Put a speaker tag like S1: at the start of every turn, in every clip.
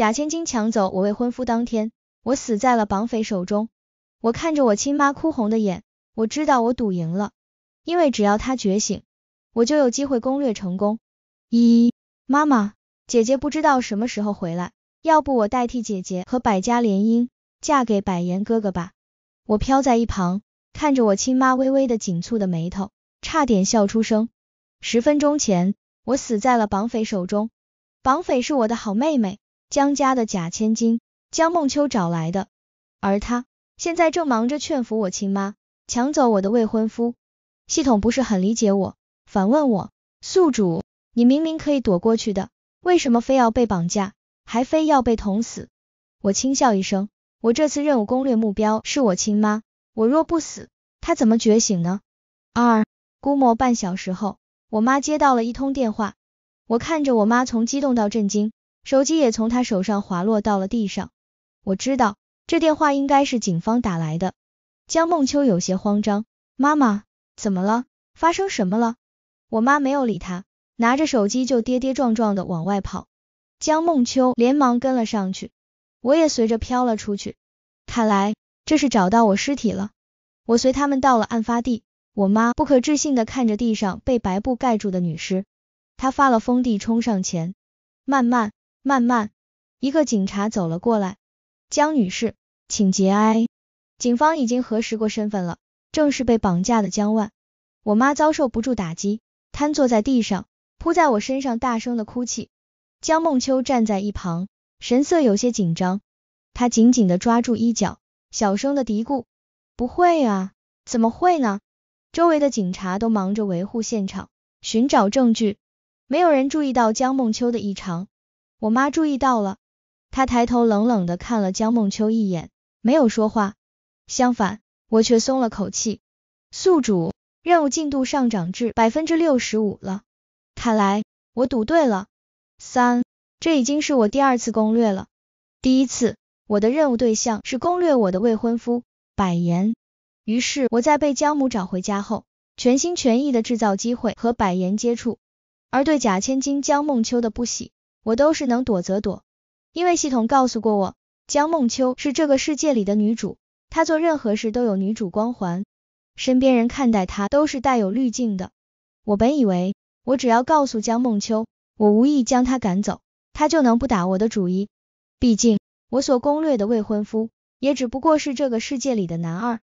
S1: 假千金抢走我未婚夫当天，我死在了绑匪手中。我看着我亲妈哭红的眼，我知道我赌赢了，因为只要她觉醒，我就有机会攻略成功。一妈妈，姐姐不知道什么时候回来，要不我代替姐姐和百家联姻，嫁给百言哥哥吧。我飘在一旁，看着我亲妈微微的紧蹙的眉头，差点笑出声。十分钟前，我死在了绑匪手中，绑匪是我的好妹妹。江家的假千金江梦秋找来的，而他现在正忙着劝服我亲妈抢走我的未婚夫。系统不是很理解我，反问我：宿主，你明明可以躲过去的，为什么非要被绑架，还非要被捅死？我轻笑一声，我这次任务攻略目标是我亲妈，我若不死，她怎么觉醒呢？二估摸半小时后，我妈接到了一通电话，我看着我妈从激动到震惊。手机也从他手上滑落到了地上，我知道这电话应该是警方打来的。江梦秋有些慌张，妈妈，怎么了？发生什么了？我妈没有理他，拿着手机就跌跌撞撞的往外跑。江梦秋连忙跟了上去，我也随着飘了出去。看来这是找到我尸体了。我随他们到了案发地，我妈不可置信的看着地上被白布盖住的女尸，她发了疯地冲上前，慢慢。慢慢，一个警察走了过来，江女士，请节哀，警方已经核实过身份了，正是被绑架的江万。我妈遭受不住打击，瘫坐在地上，扑在我身上大声的哭泣。江梦秋站在一旁，神色有些紧张，她紧紧的抓住衣角，小声的嘀咕，不会啊，怎么会呢？周围的警察都忙着维护现场，寻找证据，没有人注意到江梦秋的异常。我妈注意到了，她抬头冷冷的看了江梦秋一眼，没有说话。相反，我却松了口气。宿主，任务进度上涨至百分之六十五了，看来我赌对了。三，这已经是我第二次攻略了。第一次，我的任务对象是攻略我的未婚夫百言，于是我在被江母找回家后，全心全意的制造机会和百言接触，而对假千金江梦秋的不喜。我都是能躲则躲，因为系统告诉过我，江梦秋是这个世界里的女主，她做任何事都有女主光环，身边人看待她都是带有滤镜的。我本以为，我只要告诉江梦秋，我无意将她赶走，她就能不打我的主意。毕竟，我所攻略的未婚夫，也只不过是这个世界里的男二，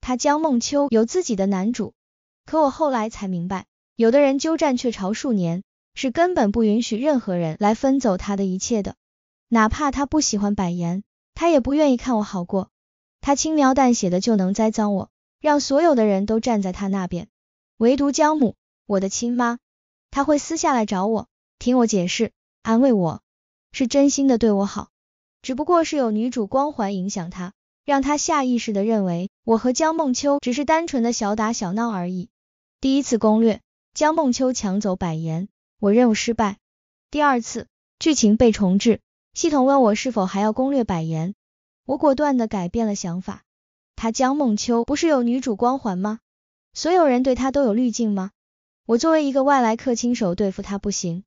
S1: 他江梦秋有自己的男主。可我后来才明白，有的人鸠占鹊巢数年。是根本不允许任何人来分走他的一切的，哪怕他不喜欢百言，他也不愿意看我好过。他轻描淡写的就能栽赃我，让所有的人都站在他那边。唯独江母，我的亲妈，他会私下来找我，听我解释，安慰我，是真心的对我好。只不过是有女主光环影响他，让他下意识的认为我和江梦秋只是单纯的小打小闹而已。第一次攻略，江梦秋抢走百言。我任务失败，第二次剧情被重置，系统问我是否还要攻略百言，我果断的改变了想法。她江梦秋不是有女主光环吗？所有人对她都有滤镜吗？我作为一个外来客，亲手对付她不行，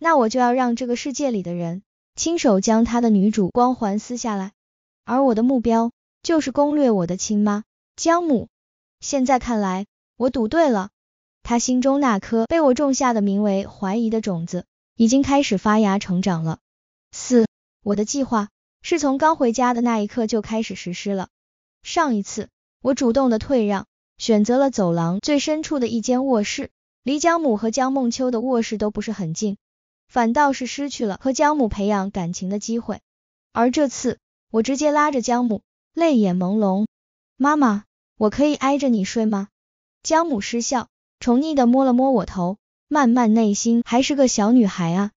S1: 那我就要让这个世界里的人亲手将她的女主光环撕下来，而我的目标就是攻略我的亲妈江母。现在看来，我赌对了。他心中那颗被我种下的名为怀疑的种子，已经开始发芽成长了。四，我的计划是从刚回家的那一刻就开始实施了。上一次，我主动的退让，选择了走廊最深处的一间卧室，离江母和江梦秋的卧室都不是很近，反倒是失去了和江母培养感情的机会。而这次，我直接拉着江母，泪眼朦胧，妈妈，我可以挨着你睡吗？江母失笑。宠溺的摸了摸我头，曼曼内心还是个小女孩啊。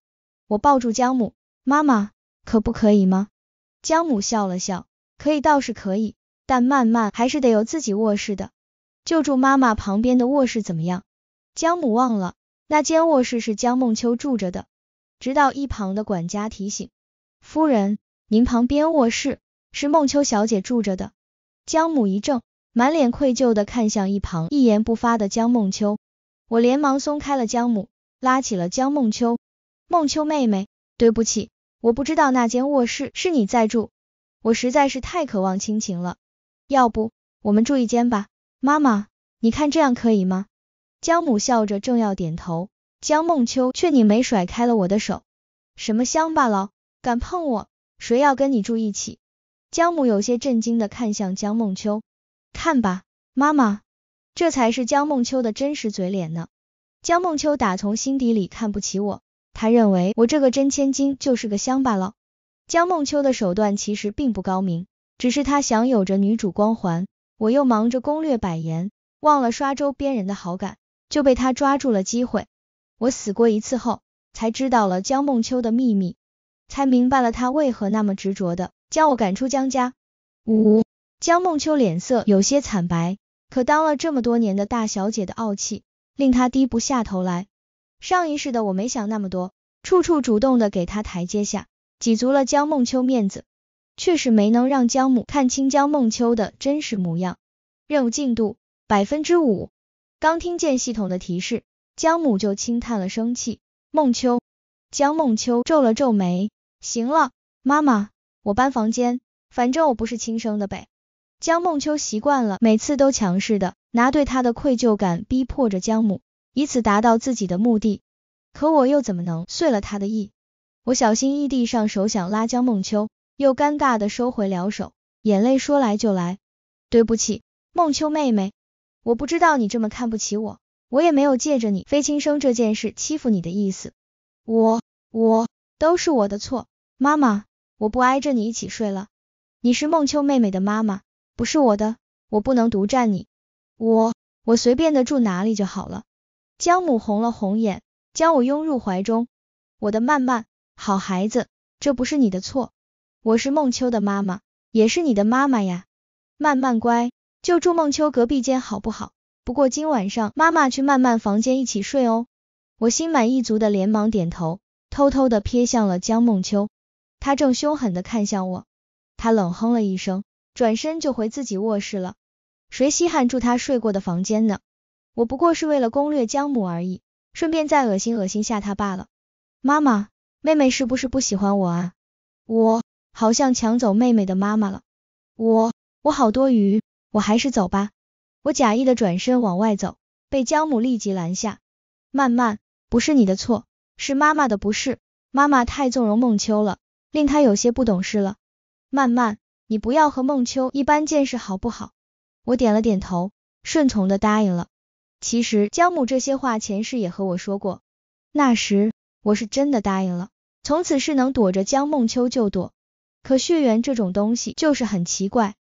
S1: 我抱住江母，妈妈，可不可以吗？江母笑了笑，可以倒是可以，但曼曼还是得有自己卧室的，就住妈妈旁边的卧室怎么样？江母忘了，那间卧室是江梦秋住着的，直到一旁的管家提醒，夫人，您旁边卧室是梦秋小姐住着的。江母一怔。满脸愧疚的看向一旁一言不发的江梦秋，我连忙松开了江母，拉起了江梦秋。梦秋妹妹，对不起，我不知道那间卧室是你在住，我实在是太渴望亲情了。要不我们住一间吧？妈妈，你看这样可以吗？江母笑着正要点头，江梦秋却拧眉甩开了我的手。什么乡巴佬，敢碰我？谁要跟你住一起？江母有些震惊的看向江梦秋。看吧，妈妈，这才是江梦秋的真实嘴脸呢。江梦秋打从心底里看不起我，他认为我这个真千金就是个乡巴佬。江梦秋的手段其实并不高明，只是她享有着女主光环，我又忙着攻略百言，忘了刷周边人的好感，就被她抓住了机会。我死过一次后，才知道了江梦秋的秘密，才明白了她为何那么执着的将我赶出江家。五。江梦秋脸色有些惨白，可当了这么多年的大小姐的傲气，令她低不下头来。上一世的我没想那么多，处处主动的给她台阶下，挤足了江梦秋面子，确实没能让江母看清江梦秋的真实模样。任务进度百分之五，刚听见系统的提示，江母就轻叹了声气。梦秋，江梦秋皱了皱眉，行了，妈妈，我搬房间，反正我不是亲生的呗。江梦秋习惯了，每次都强势的拿对他的愧疚感逼迫着江母，以此达到自己的目的。可我又怎么能遂了他的意？我小心翼翼上手想拉江梦秋，又尴尬的收回了手，眼泪说来就来。对不起，梦秋妹妹，我不知道你这么看不起我，我也没有借着你非亲生这件事欺负你的意思。我，我都是我的错，妈妈，我不挨着你一起睡了，你是梦秋妹妹的妈妈。不是我的，我不能独占你，我我随便的住哪里就好了。江母红了红眼，将我拥入怀中，我的曼曼，好孩子，这不是你的错，我是孟秋的妈妈，也是你的妈妈呀，曼曼乖，就住孟秋隔壁间好不好？不过今晚上妈妈去曼曼房间一起睡哦。我心满意足的连忙点头，偷偷的瞥向了江梦秋，她正凶狠的看向我，她冷哼了一声。转身就回自己卧室了，谁稀罕住他睡过的房间呢？我不过是为了攻略江母而已，顺便再恶心恶心下他罢了。妈妈，妹妹是不是不喜欢我啊？我好像抢走妹妹的妈妈了，我我好多余，我还是走吧。我假意的转身往外走，被江母立即拦下。曼曼，不是你的错，是妈妈的不是，妈妈太纵容梦秋了，令她有些不懂事了。曼曼。你不要和孟秋一般见识好不好？我点了点头，顺从的答应了。其实江母这些话前世也和我说过，那时我是真的答应了，从此是能躲着江梦秋就躲。可血缘这种东西就是很奇怪，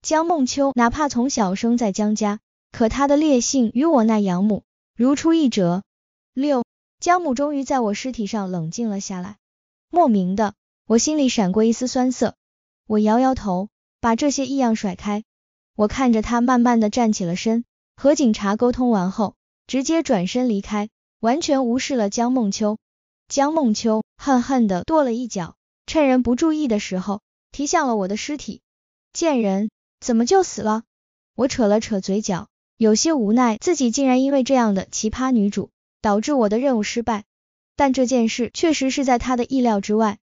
S1: 江梦秋哪怕从小生在江家，可他的烈性与我那养母如出一辙。六，江母终于在我尸体上冷静了下来，莫名的我心里闪过一丝酸涩。我摇摇头，把这些异样甩开。我看着他慢慢的站起了身，和警察沟通完后，直接转身离开，完全无视了江梦秋。江梦秋恨恨的跺了一脚，趁人不注意的时候，踢向了我的尸体。贱人，怎么就死了？我扯了扯嘴角，有些无奈，自己竟然因为这样的奇葩女主，导致我的任务失败。但这件事确实是在他的意料之外，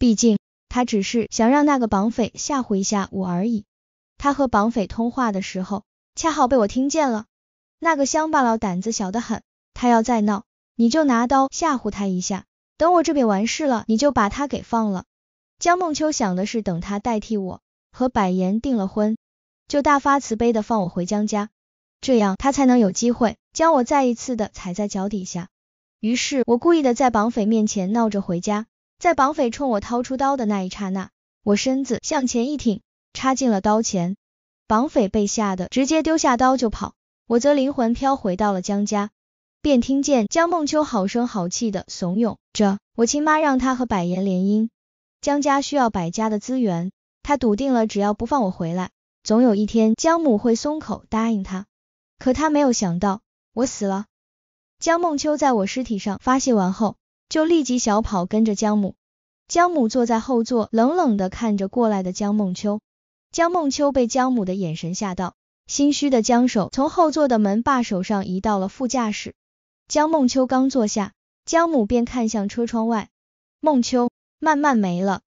S1: 毕竟。他只是想让那个绑匪吓唬一下我而已。他和绑匪通话的时候，恰好被我听见了。那个乡巴佬胆子小得很，他要再闹，你就拿刀吓唬他一下。等我这边完事了，你就把他给放了。江梦秋想的是等他代替我和百言订了婚，就大发慈悲的放我回江家，这样他才能有机会将我再一次的踩在脚底下。于是我故意的在绑匪面前闹着回家。在绑匪冲我掏出刀的那一刹那，我身子向前一挺，插进了刀前。绑匪被吓得直接丢下刀就跑，我则灵魂飘回到了江家，便听见江梦秋好声好气的怂恿着我亲妈，让他和百言联姻。江家需要百家的资源，他笃定了只要不放我回来，总有一天江母会松口答应他。可他没有想到，我死了。江梦秋在我尸体上发泄完后。就立即小跑跟着江母，江母坐在后座，冷冷的看着过来的江梦秋。江梦秋被江母的眼神吓到，心虚的将手从后座的门把手上移到了副驾驶。江梦秋刚坐下，江母便看向车窗外。梦秋慢慢没了，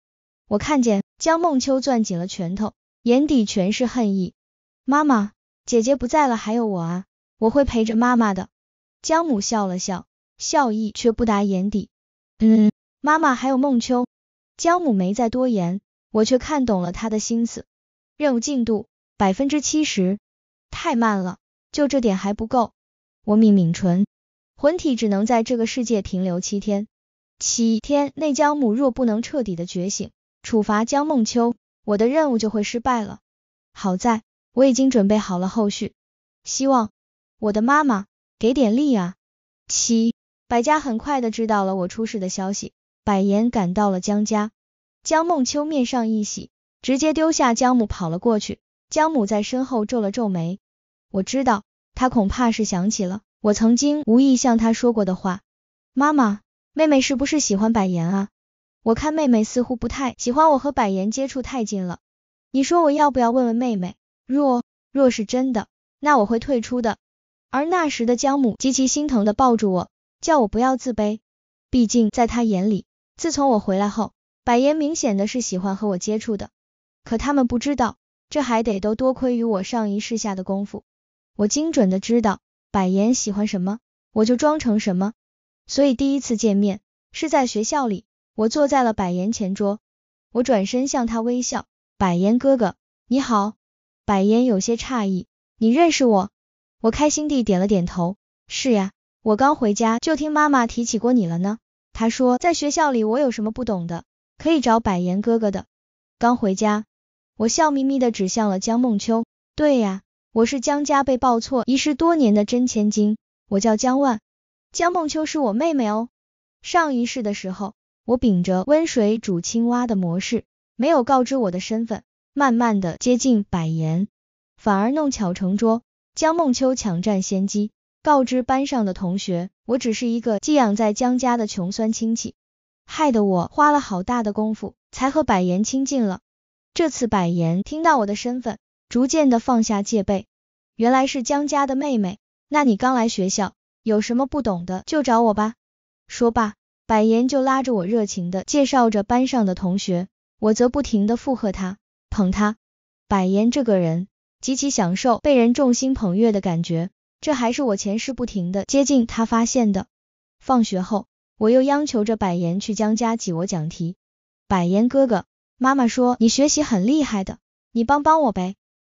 S1: 我看见江梦秋攥紧了拳头，眼底全是恨意。妈妈，姐姐不在了，还有我啊，我会陪着妈妈的。江母笑了笑。笑意却不达眼底。嗯，妈妈还有梦秋，江母没再多言，我却看懂了他的心思。任务进度百分之七十，太慢了，就这点还不够。我抿抿唇，魂体只能在这个世界停留七天，七天内江母若不能彻底的觉醒，处罚江梦秋，我的任务就会失败了。好在我已经准备好了后续，希望我的妈妈给点力啊。七。百家很快的知道了我出事的消息，百言赶到了江家，江梦秋面上一喜，直接丢下江母跑了过去，江母在身后皱了皱眉，我知道，她恐怕是想起了我曾经无意向她说过的话。妈妈，妹妹是不是喜欢百言啊？我看妹妹似乎不太喜欢我和百言接触太近了，你说我要不要问问妹妹？若若是真的，那我会退出的。而那时的江母极其心疼的抱住我。叫我不要自卑，毕竟在他眼里，自从我回来后，百言明显的是喜欢和我接触的。可他们不知道，这还得都多亏于我上一世下的功夫。我精准的知道百言喜欢什么，我就装成什么。所以第一次见面是在学校里，我坐在了百言前桌，我转身向他微笑，百言哥哥，你好。百言有些诧异，你认识我？我开心地点了点头，是呀。我刚回家就听妈妈提起过你了呢。她说，在学校里我有什么不懂的，可以找百言哥哥的。刚回家，我笑眯眯的指向了江梦秋。对呀，我是江家被报错、遗失多年的真千金，我叫江万。江梦秋是我妹妹哦。上一世的时候，我秉着温水煮青蛙的模式，没有告知我的身份，慢慢的接近百言，反而弄巧成拙，江梦秋抢占先机。告知班上的同学，我只是一个寄养在江家的穷酸亲戚，害得我花了好大的功夫才和百言亲近了。这次百言听到我的身份，逐渐的放下戒备，原来是江家的妹妹。那你刚来学校，有什么不懂的就找我吧。说罢，百言就拉着我热情的介绍着班上的同学，我则不停的附和他，捧他。百言这个人极其享受被人众星捧月的感觉。这还是我前世不停的接近他发现的。放学后，我又央求着百言去江家挤我讲题。百言哥哥，妈妈说你学习很厉害的，你帮帮我呗。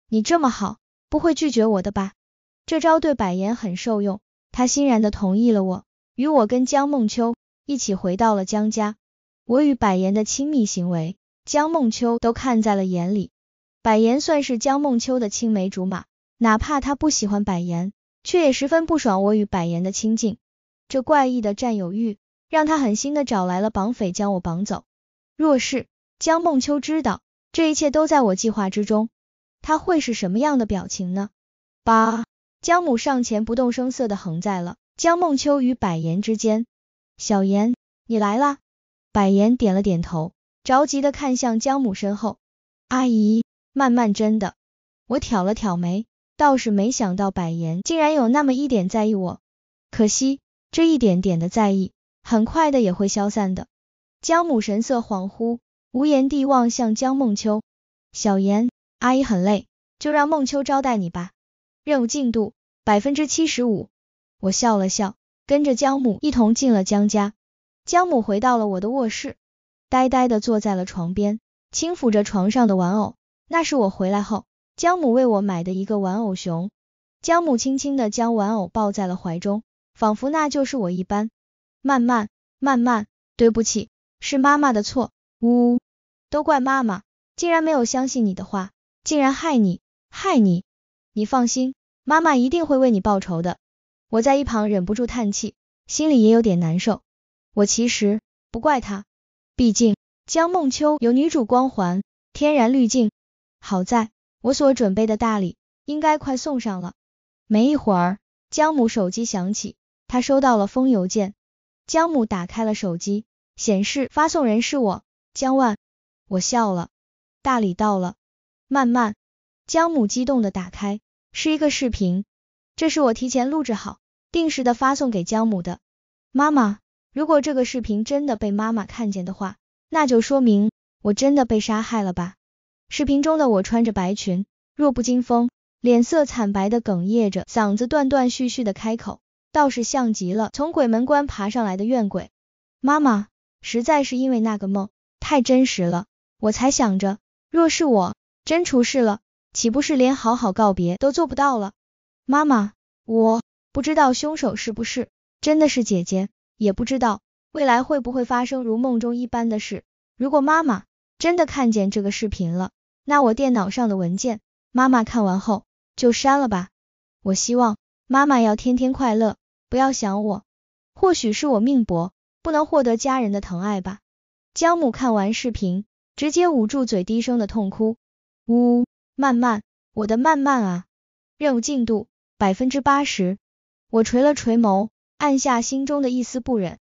S1: 你这么好，不会拒绝我的吧？这招对百言很受用，他欣然的同意了我。与我跟江梦秋一起回到了江家，我与百言的亲密行为，江梦秋都看在了眼里。百言算是江梦秋的青梅竹马，哪怕他不喜欢百言。却也十分不爽我与百言的亲近，这怪异的占有欲让他狠心的找来了绑匪将我绑走。若是江梦秋知道这一切都在我计划之中，他会是什么样的表情呢？八江母上前不动声色的横在了江梦秋与百言之间。小言，你来啦。百言点了点头，着急的看向江母身后，阿姨，慢慢真的。我挑了挑眉。倒是没想到百言竟然有那么一点在意我，可惜这一点点的在意，很快的也会消散的。江母神色恍惚，无言地望向江梦秋。小言，阿姨很累，就让梦秋招待你吧。任务进度百分之七十五。我笑了笑，跟着江母一同进了江家。江母回到了我的卧室，呆呆地坐在了床边，轻抚着床上的玩偶，那是我回来后。江母为我买的一个玩偶熊，江母轻轻的将玩偶抱在了怀中，仿佛那就是我一般。慢慢慢慢，对不起，是妈妈的错，呜，都怪妈妈，竟然没有相信你的话，竟然害你，害你。你放心，妈妈一定会为你报仇的。我在一旁忍不住叹气，心里也有点难受。我其实不怪她，毕竟江梦秋有女主光环，天然滤镜。好在。我所准备的大礼应该快送上了。没一会儿，江母手机响起，她收到了封邮件。江母打开了手机，显示发送人是我江万。我笑了，大礼到了。慢慢，江母激动的打开，是一个视频。这是我提前录制好，定时的发送给江母的。妈妈，如果这个视频真的被妈妈看见的话，那就说明我真的被杀害了吧。视频中的我穿着白裙，弱不禁风，脸色惨白的哽咽着，嗓子断断续续的开口，倒是像极了从鬼门关爬上来的怨鬼。妈妈，实在是因为那个梦太真实了，我才想着，若是我真出事了，岂不是连好好告别都做不到了？妈妈，我不知道凶手是不是真的是姐姐，也不知道未来会不会发生如梦中一般的事。如果妈妈真的看见这个视频了，那我电脑上的文件，妈妈看完后就删了吧。我希望妈妈要天天快乐，不要想我。或许是我命薄，不能获得家人的疼爱吧。江母看完视频，直接捂住嘴，低声的痛哭。呜，慢慢，我的慢慢啊！任务进度百分之八十。我垂了垂眸，按下心中的一丝不忍。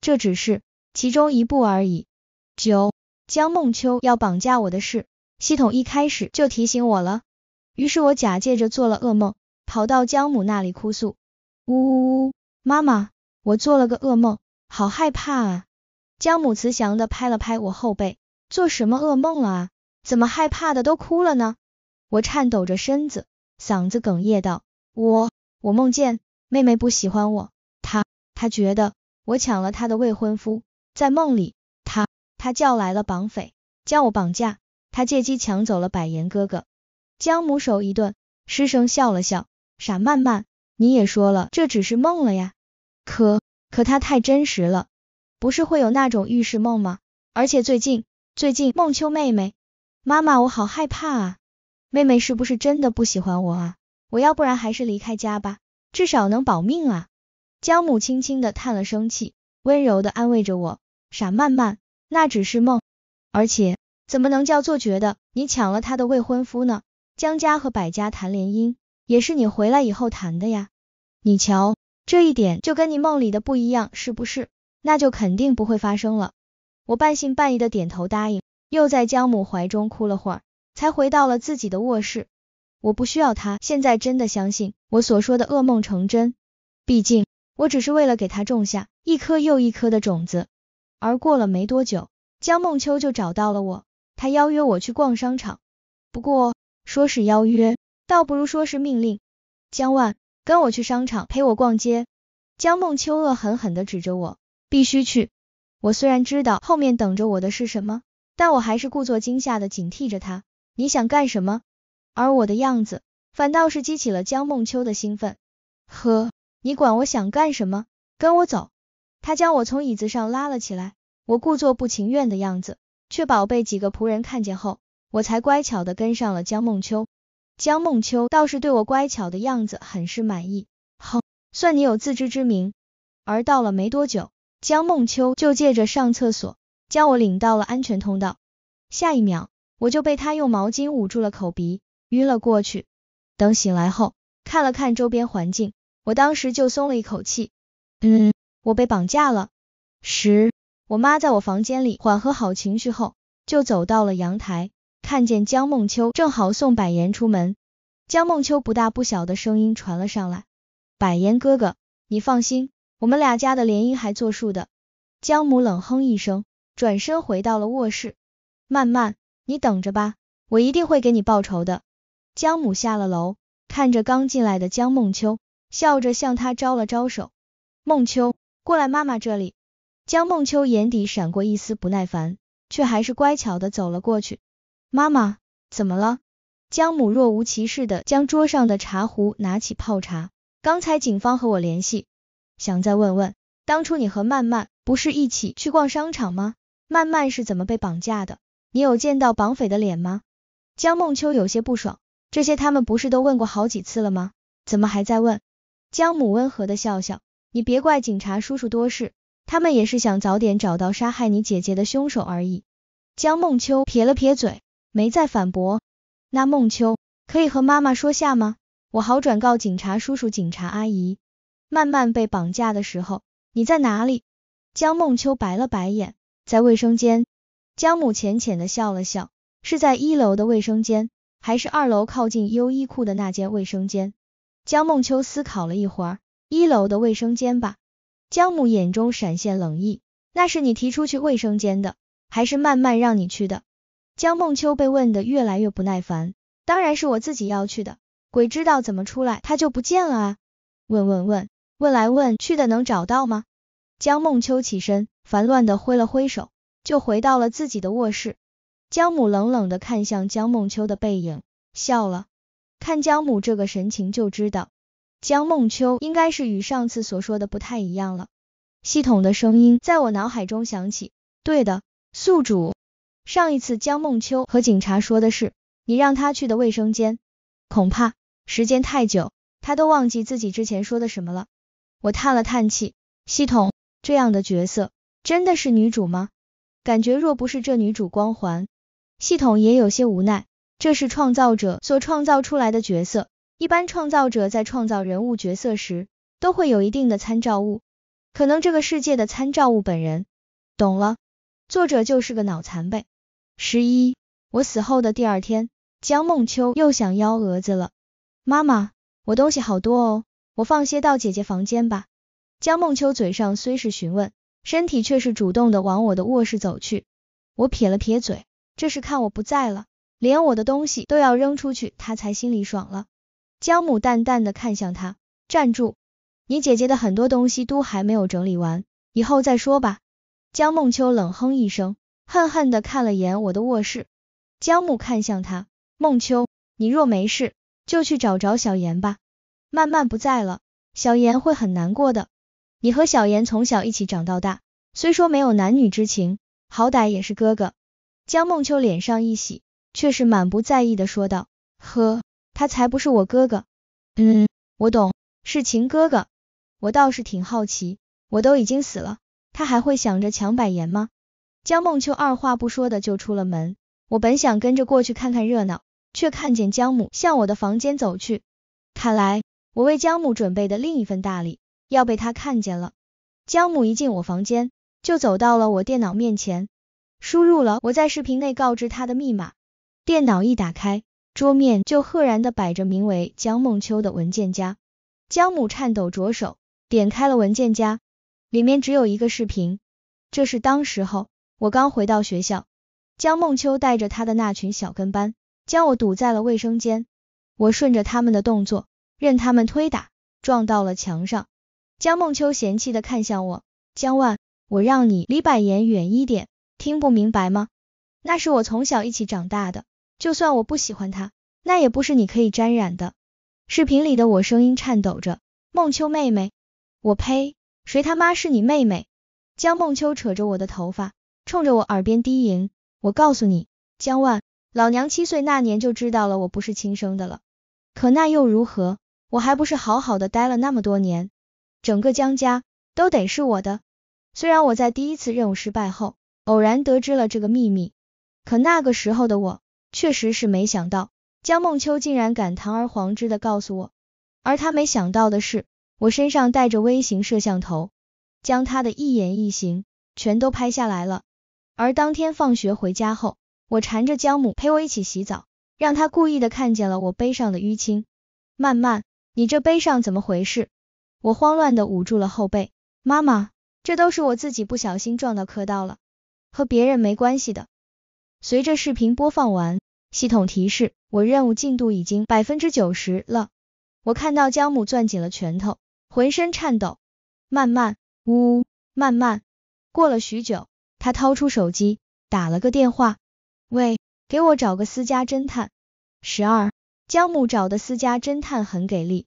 S1: 这只是其中一步而已。九，江梦秋要绑架我的事。系统一开始就提醒我了，于是我假借着做了噩梦，跑到江母那里哭诉，呜呜呜，妈妈，我做了个噩梦，好害怕啊！江母慈祥的拍了拍我后背，做什么噩梦了啊？怎么害怕的都哭了呢？我颤抖着身子，嗓子哽咽道，我，我梦见妹妹不喜欢我，她，她觉得我抢了她的未婚夫，在梦里，她，她叫来了绑匪，将我绑架。他借机抢走了百言哥哥，江母手一顿，失声笑了笑。傻曼曼，你也说了这只是梦了呀，可可他太真实了，不是会有那种预示梦吗？而且最近最近，梦秋妹妹，妈妈我好害怕啊，妹妹是不是真的不喜欢我啊？我要不然还是离开家吧，至少能保命啊。江母轻轻的叹了声气，温柔的安慰着我。傻曼曼，那只是梦，而且。怎么能叫做绝的？你抢了他的未婚夫呢？江家和百家谈联姻，也是你回来以后谈的呀。你瞧，这一点就跟你梦里的不一样，是不是？那就肯定不会发生了。我半信半疑的点头答应，又在江母怀中哭了会儿，才回到了自己的卧室。我不需要他，现在真的相信我所说的噩梦成真。毕竟我只是为了给他种下一颗又一颗的种子。而过了没多久，江梦秋就找到了我。他邀约我去逛商场，不过说是邀约，倒不如说是命令。江万，跟我去商场，陪我逛街。江梦秋恶狠狠地指着我，必须去。我虽然知道后面等着我的是什么，但我还是故作惊吓的警惕着他。你想干什么？而我的样子，反倒是激起了江梦秋的兴奋。呵，你管我想干什么？跟我走。他将我从椅子上拉了起来，我故作不情愿的样子。确保被几个仆人看见后，我才乖巧的跟上了江梦秋。江梦秋倒是对我乖巧的样子很是满意，哼，算你有自知之明。而到了没多久，江梦秋就借着上厕所，将我领到了安全通道。下一秒，我就被他用毛巾捂住了口鼻，晕了过去。等醒来后，看了看周边环境，我当时就松了一口气。嗯，我被绑架了。十。我妈在我房间里缓和好情绪后，就走到了阳台，看见江梦秋正好送百言出门。江梦秋不大不小的声音传了上来：“百言哥哥，你放心，我们俩家的联姻还作数的。”江母冷哼一声，转身回到了卧室。曼曼，你等着吧，我一定会给你报仇的。江母下了楼，看着刚进来的江梦秋，笑着向他招了招手：“梦秋，过来妈妈这里。”江梦秋眼底闪过一丝不耐烦，却还是乖巧的走了过去。妈妈，怎么了？江母若无其事的将桌上的茶壶拿起泡茶。刚才警方和我联系，想再问问，当初你和曼曼不是一起去逛商场吗？曼曼是怎么被绑架的？你有见到绑匪的脸吗？江梦秋有些不爽，这些他们不是都问过好几次了吗？怎么还在问？江母温和的笑笑，你别怪警察叔叔多事。他们也是想早点找到杀害你姐姐的凶手而已。江梦秋撇了撇嘴，没再反驳。那梦秋可以和妈妈说下吗？我好转告警察叔叔、警察阿姨。曼曼被绑架的时候，你在哪里？江梦秋白了白眼，在卫生间。江母浅浅的笑了笑，是在一楼的卫生间，还是二楼靠近优衣库的那间卫生间？江梦秋思考了一会儿，一楼的卫生间吧。江母眼中闪现冷意，那是你提出去卫生间的，还是慢慢让你去的？江梦秋被问得越来越不耐烦，当然是我自己要去的，鬼知道怎么出来，他就不见了啊！问问问，问来问去的能找到吗？江梦秋起身，烦乱的挥了挥手，就回到了自己的卧室。江母冷冷的看向江梦秋的背影，笑了，看江母这个神情就知道。江梦秋应该是与上次所说的不太一样了。系统的声音在我脑海中响起。对的，宿主，上一次江梦秋和警察说的是，你让他去的卫生间，恐怕时间太久，他都忘记自己之前说的什么了。我叹了叹气，系统这样的角色真的是女主吗？感觉若不是这女主光环，系统也有些无奈。这是创造者所创造出来的角色。一般创造者在创造人物角色时都会有一定的参照物，可能这个世界的参照物本人懂了，作者就是个脑残呗。十一，我死后的第二天，江梦秋又想幺蛾子了。妈妈，我东西好多哦，我放些到姐姐房间吧。江梦秋嘴上虽是询问，身体却是主动的往我的卧室走去。我撇了撇嘴，这是看我不在了，连我的东西都要扔出去，他才心里爽了。江母淡淡的看向他，站住，你姐姐的很多东西都还没有整理完，以后再说吧。江梦秋冷哼一声，恨恨的看了眼我的卧室。江母看向他，梦秋，你若没事，就去找找小言吧。曼曼不在了，小言会很难过的。你和小言从小一起长到大，虽说没有男女之情，好歹也是哥哥。江梦秋脸上一喜，却是满不在意的说道，呵。他才不是我哥哥，嗯，我懂，是秦哥哥。我倒是挺好奇，我都已经死了，他还会想着抢百言吗？江梦秋二话不说的就出了门。我本想跟着过去看看热闹，却看见江母向我的房间走去。看来我为江母准备的另一份大礼要被他看见了。江母一进我房间，就走到了我电脑面前，输入了我在视频内告知他的密码。电脑一打开。桌面就赫然的摆着名为江梦秋的文件夹，江母颤抖着手点开了文件夹，里面只有一个视频，这是当时候我刚回到学校，江梦秋带着他的那群小跟班将我堵在了卫生间，我顺着他们的动作，任他们推打，撞到了墙上，江梦秋嫌弃的看向我，江万，我让你离百言远一点，听不明白吗？那是我从小一起长大的。就算我不喜欢他，那也不是你可以沾染的。视频里的我声音颤抖着，梦秋妹妹，我呸，谁他妈是你妹妹？江梦秋扯着我的头发，冲着我耳边低吟：“我告诉你，江万，老娘七岁那年就知道了我不是亲生的了，可那又如何？我还不是好好的待了那么多年，整个江家都得是我的。虽然我在第一次任务失败后，偶然得知了这个秘密，可那个时候的我。”确实是没想到，江梦秋竟然敢堂而皇之的告诉我，而他没想到的是，我身上带着微型摄像头，将他的一言一行全都拍下来了。而当天放学回家后，我缠着江母陪我一起洗澡，让他故意的看见了我背上的淤青。曼曼，你这背上怎么回事？我慌乱的捂住了后背，妈妈，这都是我自己不小心撞到磕到了，和别人没关系的。随着视频播放完。系统提示我任务进度已经百分之九十了。我看到江母攥紧了拳头，浑身颤抖。慢慢，呜，慢慢。过了许久，他掏出手机，打了个电话。喂，给我找个私家侦探。十二，江母找的私家侦探很给力，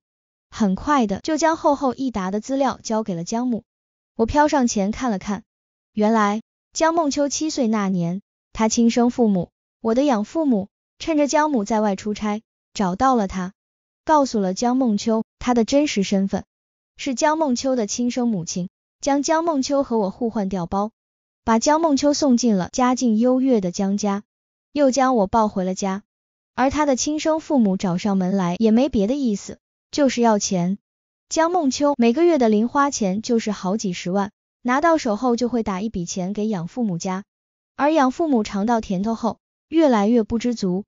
S1: 很快的就将厚厚一沓的资料交给了江母。我飘上前看了看，原来江梦秋七岁那年，他亲生父母，我的养父母。趁着江母在外出差，找到了他，告诉了江梦秋他的真实身份，是江梦秋的亲生母亲，将江梦秋和我互换掉包，把江梦秋送进了家境优越的江家，又将我抱回了家。而他的亲生父母找上门来，也没别的意思，就是要钱。江梦秋每个月的零花钱就是好几十万，拿到手后就会打一笔钱给养父母家，而养父母尝到甜头后。越来越不知足，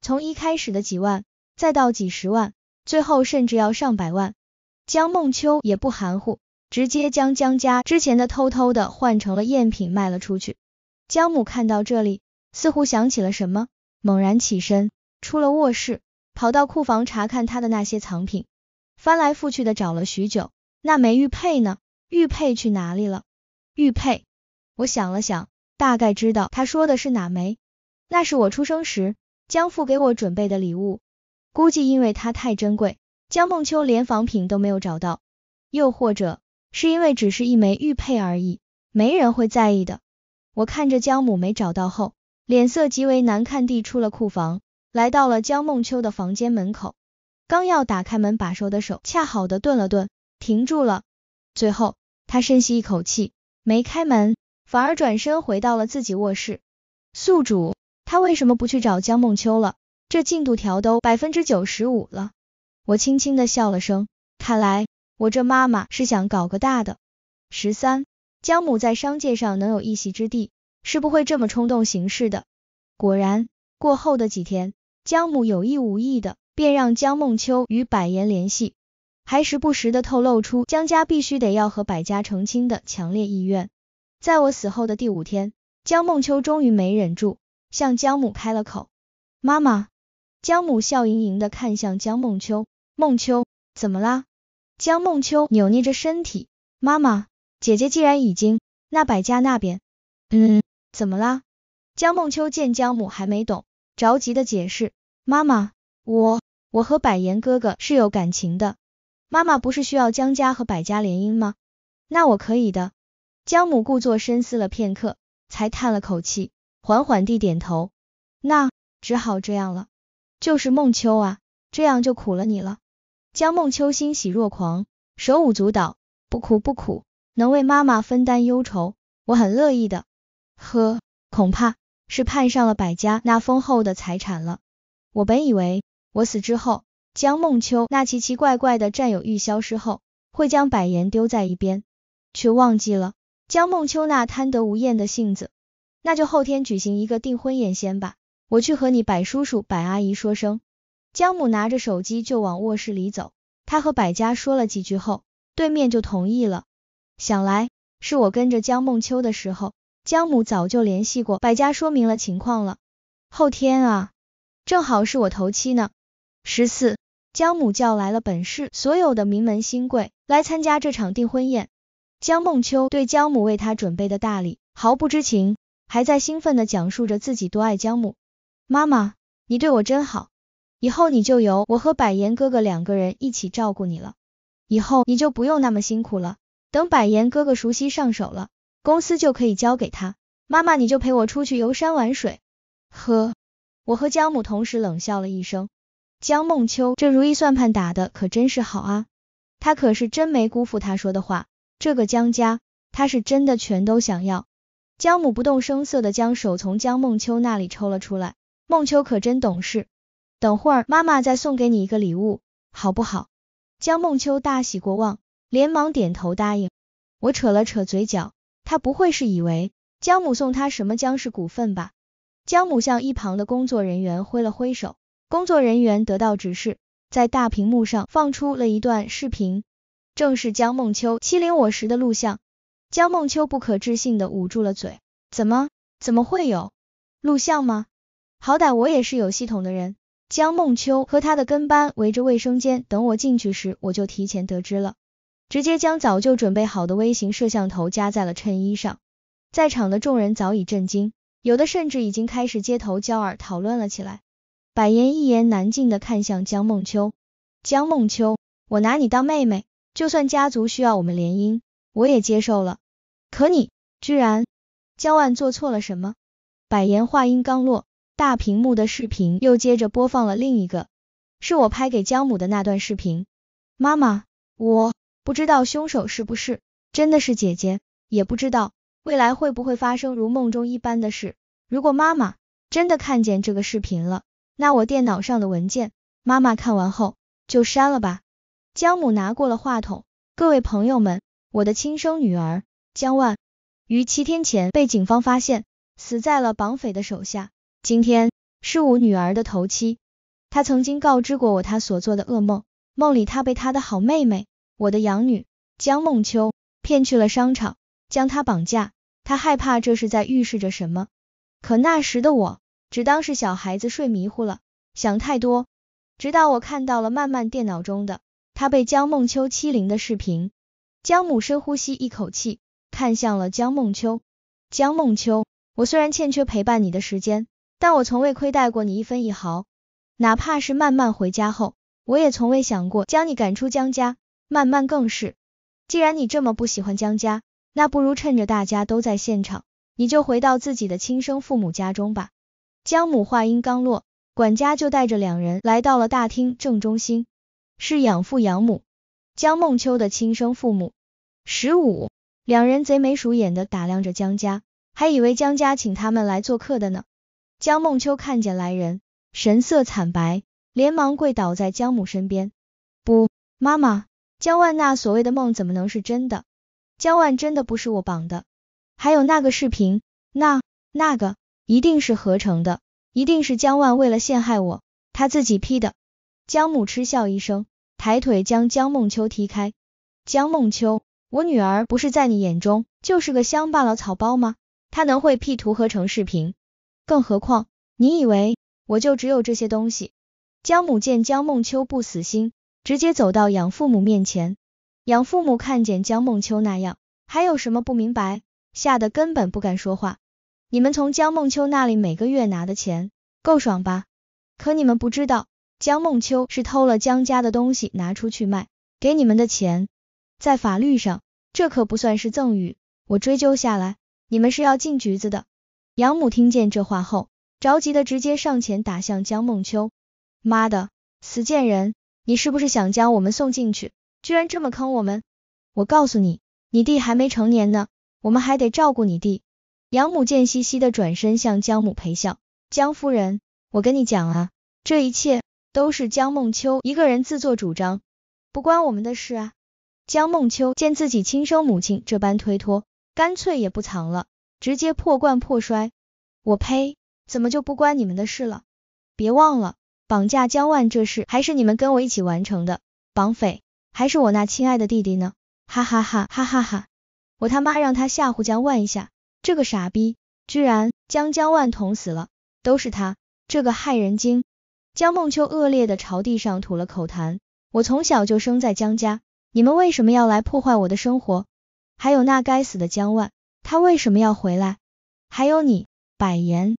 S1: 从一开始的几万，再到几十万，最后甚至要上百万。江梦秋也不含糊，直接将江家之前的偷偷的换成了赝品卖了出去。江母看到这里，似乎想起了什么，猛然起身，出了卧室，跑到库房查看他的那些藏品，翻来覆去的找了许久，那枚玉佩呢？玉佩去哪里了？玉佩，我想了想，大概知道他说的是哪枚。那是我出生时江父给我准备的礼物，估计因为它太珍贵，江梦秋连仿品都没有找到，又或者是因为只是一枚玉佩而已，没人会在意的。我看着江母没找到后，脸色极为难看地出了库房，来到了江梦秋的房间门口，刚要打开门把手的手，恰好的顿了顿，停住了，最后他深吸一口气，没开门，反而转身回到了自己卧室。宿主。他为什么不去找江梦秋了？这进度条都百分之九十五了。我轻轻的笑了声，看来我这妈妈是想搞个大的。十三，江母在商界上能有一席之地，是不会这么冲动行事的。果然，过后的几天，江母有意无意的便让江梦秋与百言联系，还时不时的透露出江家必须得要和百家成亲的强烈意愿。在我死后的第五天，江梦秋终于没忍住。向江母开了口，妈妈，江母笑盈盈的看向江梦秋，梦秋，怎么啦？江梦秋扭捏着身体，妈妈，姐姐既然已经，那百家那边，嗯，怎么啦？江梦秋见江母还没懂，着急的解释，妈妈，我，我和百言哥哥是有感情的，妈妈不是需要江家和百家联姻吗？那我可以的。江母故作深思了片刻，才叹了口气。缓缓地点头，那只好这样了。就是孟秋啊，这样就苦了你了。江梦秋欣喜若狂，手舞足蹈。不苦不苦，能为妈妈分担忧愁，我很乐意的。呵，恐怕是盼上了百家那丰厚的财产了。我本以为我死之后，江梦秋那奇奇怪怪的占有欲消失后，会将百言丢在一边，却忘记了江梦秋那贪得无厌的性子。那就后天举行一个订婚宴先吧，我去和你柏叔叔、柏阿姨说声。江母拿着手机就往卧室里走，他和柏家说了几句后，对面就同意了。想来是我跟着江梦秋的时候，江母早就联系过柏家，说明了情况了。后天啊，正好是我头七呢。十四，江母叫来了本市所有的名门新贵来参加这场订婚宴。江梦秋对江母为他准备的大礼毫不知情。还在兴奋的讲述着自己多爱江母，妈妈，你对我真好，以后你就由我和百言哥哥两个人一起照顾你了，以后你就不用那么辛苦了。等百言哥哥熟悉上手了，公司就可以交给他，妈妈你就陪我出去游山玩水。呵，我和江母同时冷笑了一声，江梦秋这如意算盘打的可真是好啊，他可是真没辜负他说的话，这个江家他是真的全都想要。江母不动声色的将手从江梦秋那里抽了出来，梦秋可真懂事，等会儿妈妈再送给你一个礼物，好不好？江梦秋大喜过望，连忙点头答应。我扯了扯嘴角，他不会是以为江母送他什么江氏股份吧？江母向一旁的工作人员挥了挥手，工作人员得到指示，在大屏幕上放出了一段视频，正是江梦秋欺凌我时的录像。江梦秋不可置信的捂住了嘴，怎么，怎么会有录像吗？好歹我也是有系统的人。江梦秋和他的跟班围着卫生间，等我进去时，我就提前得知了，直接将早就准备好的微型摄像头夹在了衬衣上。在场的众人早已震惊，有的甚至已经开始街头交耳讨论了起来。百言一言难尽的看向江梦秋，江梦秋，我拿你当妹妹，就算家族需要我们联姻，我也接受了。可你居然，江万做错了什么？百言话音刚落，大屏幕的视频又接着播放了另一个，是我拍给江母的那段视频。妈妈，我不知道凶手是不是真的是姐姐，也不知道未来会不会发生如梦中一般的事。如果妈妈真的看见这个视频了，那我电脑上的文件，妈妈看完后就删了吧。江母拿过了话筒，各位朋友们，我的亲生女儿。江万于七天前被警方发现死在了绑匪的手下。今天是我女儿的头七，她曾经告知过我她所做的噩梦，梦里她被她的好妹妹，我的养女江梦秋骗去了商场，将她绑架。她害怕这是在预示着什么，可那时的我只当是小孩子睡迷糊了，想太多。直到我看到了漫漫电脑中的她被江梦秋欺凌的视频，江母深呼吸一口气。看向了江梦秋，江梦秋，我虽然欠缺陪伴你的时间，但我从未亏待过你一分一毫，哪怕是慢慢回家后，我也从未想过将你赶出江家，慢慢更是。既然你这么不喜欢江家，那不如趁着大家都在现场，你就回到自己的亲生父母家中吧。江母话音刚落，管家就带着两人来到了大厅正中心，是养父养母，江梦秋的亲生父母，十五。两人贼眉鼠眼的打量着江家，还以为江家请他们来做客的呢。江梦秋看见来人，神色惨白，连忙跪倒在江母身边。不，妈妈，江万那所谓的梦怎么能是真的？江万真的不是我绑的，还有那个视频，那那个一定是合成的，一定是江万为了陷害我，他自己 P 的。江母嗤笑一声，抬腿将江梦秋踢开。江梦秋。我女儿不是在你眼中就是个乡巴佬草包吗？她能会 P 图合成视频，更何况你以为我就只有这些东西？江母见江梦秋不死心，直接走到养父母面前，养父母看见江梦秋那样，还有什么不明白，吓得根本不敢说话。你们从江梦秋那里每个月拿的钱够爽吧？可你们不知道，江梦秋是偷了江家的东西拿出去卖，给你们的钱。在法律上，这可不算是赠与。我追究下来，你们是要进局子的。养母听见这话后，着急的直接上前打向江梦秋。妈的，死贱人，你是不是想将我们送进去？居然这么坑我们！我告诉你，你弟还没成年呢，我们还得照顾你弟。养母贱兮兮的转身向江母赔笑。江夫人，我跟你讲啊，这一切都是江梦秋一个人自作主张，不关我们的事啊。江梦秋见自己亲生母亲这般推脱，干脆也不藏了，直接破罐破摔。我呸，怎么就不关你们的事了？别忘了，绑架江万这事还是你们跟我一起完成的。绑匪还是我那亲爱的弟弟呢！哈哈哈哈哈哈！我他妈让他吓唬江万一下，这个傻逼居然将江万捅死了，都是他，这个害人精！江梦秋恶劣的朝地上吐了口痰。我从小就生在江家。你们为什么要来破坏我的生活？还有那该死的江万，他为什么要回来？还有你，百言，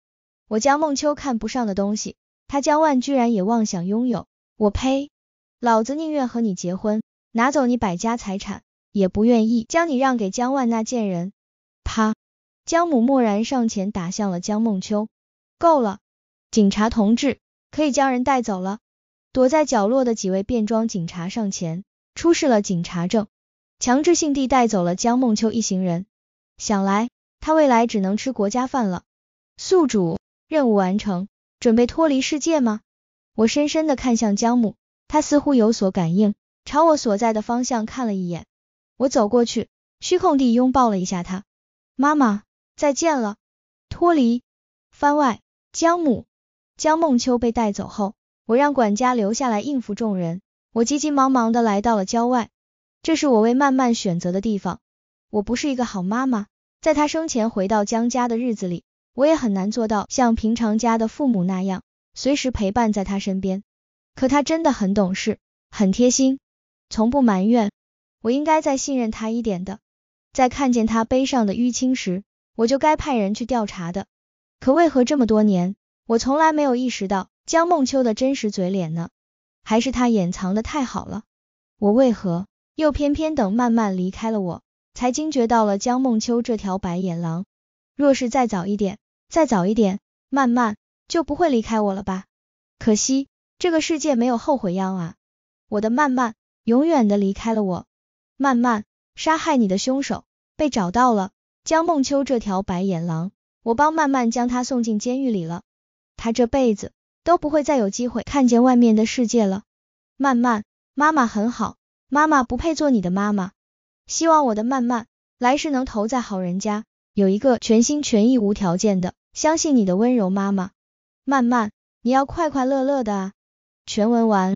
S1: 我江梦秋看不上的东西，他江万居然也妄想拥有，我呸！老子宁愿和你结婚，拿走你百家财产，也不愿意将你让给江万那贱人。啪！江母蓦然上前打向了江梦秋。够了，警察同志，可以将人带走了。躲在角落的几位便装警察上前。出示了警察证，强制性地带走了江梦秋一行人。想来，他未来只能吃国家饭了。宿主，任务完成，准备脱离世界吗？我深深地看向江母，他似乎有所感应，朝我所在的方向看了一眼。我走过去，虚空地拥抱了一下他。妈妈，再见了。脱离。番外，江母，江梦秋被带走后，我让管家留下来应付众人。我急急忙忙的来到了郊外，这是我为曼曼选择的地方。我不是一个好妈妈，在她生前回到江家的日子里，我也很难做到像平常家的父母那样，随时陪伴在她身边。可她真的很懂事，很贴心，从不埋怨。我应该再信任她一点的。在看见她背上的淤青时，我就该派人去调查的。可为何这么多年，我从来没有意识到江梦秋的真实嘴脸呢？还是他掩藏的太好了，我为何又偏偏等慢慢离开了我才惊觉到了江梦秋这条白眼狼？若是再早一点，再早一点，慢慢就不会离开我了吧？可惜这个世界没有后悔药啊！我的曼曼永远的离开了我，慢慢，杀害你的凶手被找到了，江梦秋这条白眼狼，我帮曼曼将他送进监狱里了，他这辈子。都不会再有机会看见外面的世界了，曼曼，妈妈很好，妈妈不配做你的妈妈，希望我的曼曼来世能投在好人家，有一个全心全意、无条件的相信你的温柔妈妈，曼曼，你要快快乐乐的啊！全文完。